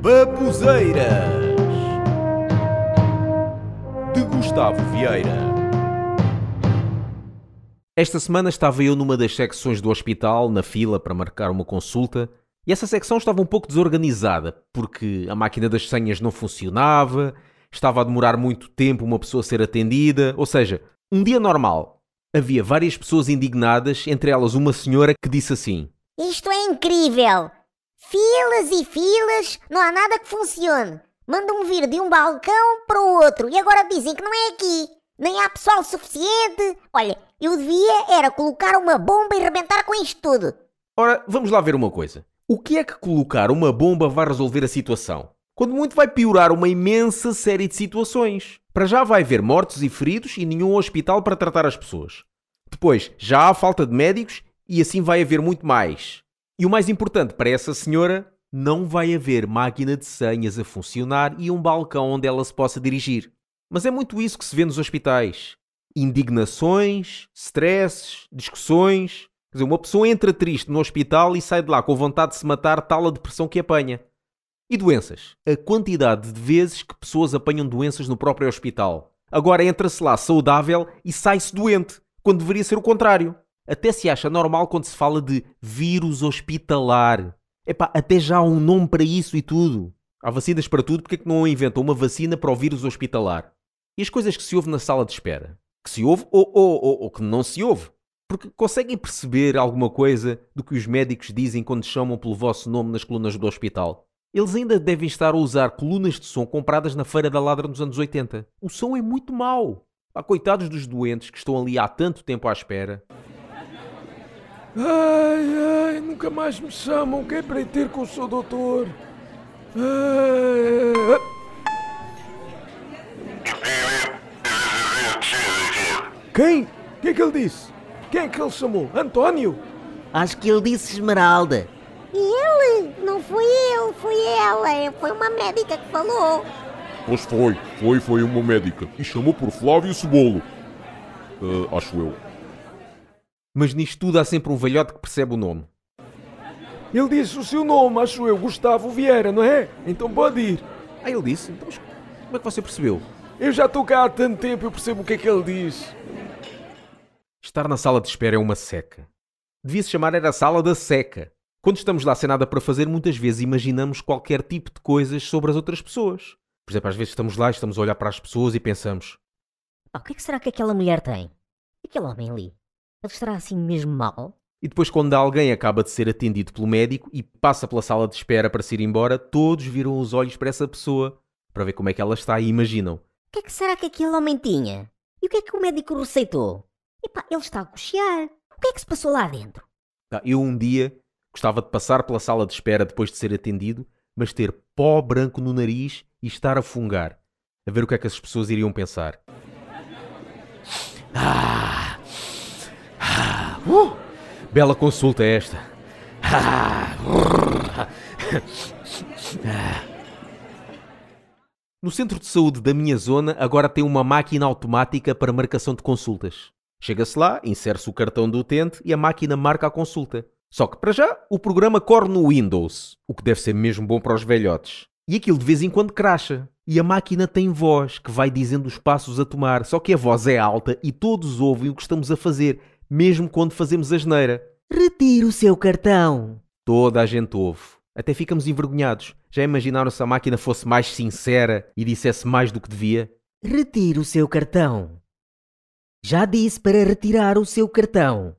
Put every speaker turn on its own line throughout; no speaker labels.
Babuzeiras de Gustavo Vieira. Esta semana estava eu numa das secções do hospital, na fila para marcar uma consulta, e essa secção estava um pouco desorganizada, porque a máquina das senhas não funcionava, estava a demorar muito tempo uma pessoa a ser atendida, ou seja, um dia normal. Havia várias pessoas indignadas, entre elas uma senhora que disse assim: Isto é incrível! Filas e filas, não há nada que funcione. Mandam vir de um balcão para o outro e agora dizem que não é aqui. Nem há pessoal suficiente. Olha, eu devia era colocar uma bomba e rebentar com isto tudo. Ora, vamos lá ver uma coisa. O que é que colocar uma bomba vai resolver a situação? Quando muito vai piorar uma imensa série de situações. Para já vai haver mortos e feridos e nenhum hospital para tratar as pessoas. Depois, já há falta de médicos e assim vai haver muito mais. E o mais importante para essa senhora, não vai haver máquina de senhas a funcionar e um balcão onde ela se possa dirigir. Mas é muito isso que se vê nos hospitais. Indignações, stresses, discussões. Quer dizer, uma pessoa entra triste no hospital e sai de lá com vontade de se matar, tal a depressão que apanha. E doenças? A quantidade de vezes que pessoas apanham doenças no próprio hospital. Agora entra-se lá saudável e sai-se doente, quando deveria ser o contrário. Até se acha normal quando se fala de vírus hospitalar. Epá, até já há um nome para isso e tudo. Há vacinas para tudo, porque é que não inventam uma vacina para o vírus hospitalar? E as coisas que se ouve na sala de espera? Que se ouve ou, ou, ou, ou que não se ouve? Porque conseguem perceber alguma coisa do que os médicos dizem quando chamam pelo vosso nome nas colunas do hospital? Eles ainda devem estar a usar colunas de som compradas na Feira da Ladra nos anos 80. O som é muito mau. Há coitados dos doentes que estão ali há tanto tempo à espera. Ai, ai, nunca mais me chamam. ir ter com o seu doutor. Ai, ai. Quem? O que é que ele disse? Quem é que ele chamou? António? Acho que ele disse Esmeralda. E ele? Não foi eu, foi ela. É, foi uma médica que falou. Pois foi, foi, foi uma médica. E chamou por Flávio Cebolo. Uh, acho eu mas nisto tudo há sempre um velhote que percebe o nome. Ele disse o seu nome, acho eu, Gustavo Vieira, não é? Então pode ir. Ah, ele disse? Então, como é que você percebeu? Eu já estou cá há tanto tempo, eu percebo o que é que ele diz. Estar na sala de espera é uma seca. Devia-se chamar era a sala da seca. Quando estamos lá sem nada para fazer, muitas vezes imaginamos qualquer tipo de coisas sobre as outras pessoas. Por exemplo, às vezes estamos lá e estamos a olhar para as pessoas e pensamos: Pá, ah, o que é que será que aquela mulher tem? Aquele homem ali? Ele estará assim mesmo mal? E depois, quando alguém acaba de ser atendido pelo médico e passa pela sala de espera para se ir embora, todos viram os olhos para essa pessoa para ver como é que ela está e imaginam. O que é que será que aquele homem tinha? E o que é que o médico receitou? Epá, ele está a cochear. O que é que se passou lá dentro? Tá, eu um dia gostava de passar pela sala de espera depois de ser atendido, mas ter pó branco no nariz e estar a fungar. A ver o que é que as pessoas iriam pensar. Ah! Uh, bela consulta é esta. No centro de saúde da minha zona agora tem uma máquina automática para marcação de consultas. Chega-se lá, insere-se o cartão do utente e a máquina marca a consulta. Só que para já o programa corre no Windows, o que deve ser mesmo bom para os velhotes. E aquilo de vez em quando cracha. E a máquina tem voz que vai dizendo os passos a tomar, só que a voz é alta e todos ouvem o que estamos a fazer mesmo quando fazemos a geneira. Retire o seu cartão. Toda a gente ouve. Até ficamos envergonhados. Já imaginaram se a máquina fosse mais sincera e dissesse mais do que devia? Retire o seu cartão. Já disse para retirar o seu cartão.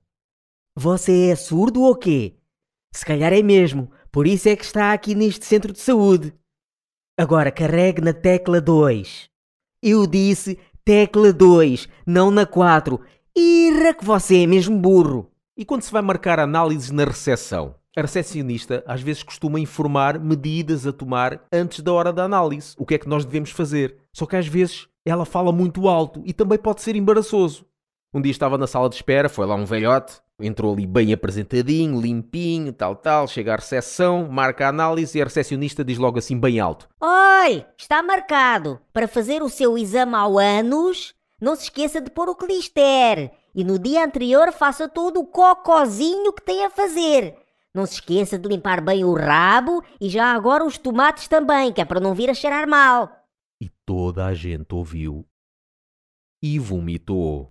Você é surdo ou quê? Se calhar é mesmo, por isso é que está aqui neste centro de saúde. Agora carregue na tecla 2. Eu disse tecla 2, não na 4. Irra que você é mesmo burro! E quando se vai marcar análises na recessão? A recepcionista às vezes costuma informar medidas a tomar antes da hora da análise, o que é que nós devemos fazer. Só que às vezes ela fala muito alto e também pode ser embaraçoso. Um dia estava na sala de espera, foi lá um velhote, entrou ali bem apresentadinho, limpinho, tal, tal, chega à recepção, marca a análise e a recepcionista diz logo assim bem alto: Oi, está marcado para fazer o seu exame ao ânus não se esqueça de pôr o clister. E no dia anterior faça todo o cocozinho que tem a fazer. Não se esqueça de limpar bem o rabo e já agora os tomates também, que é para não vir a cheirar mal. E toda a gente ouviu e vomitou.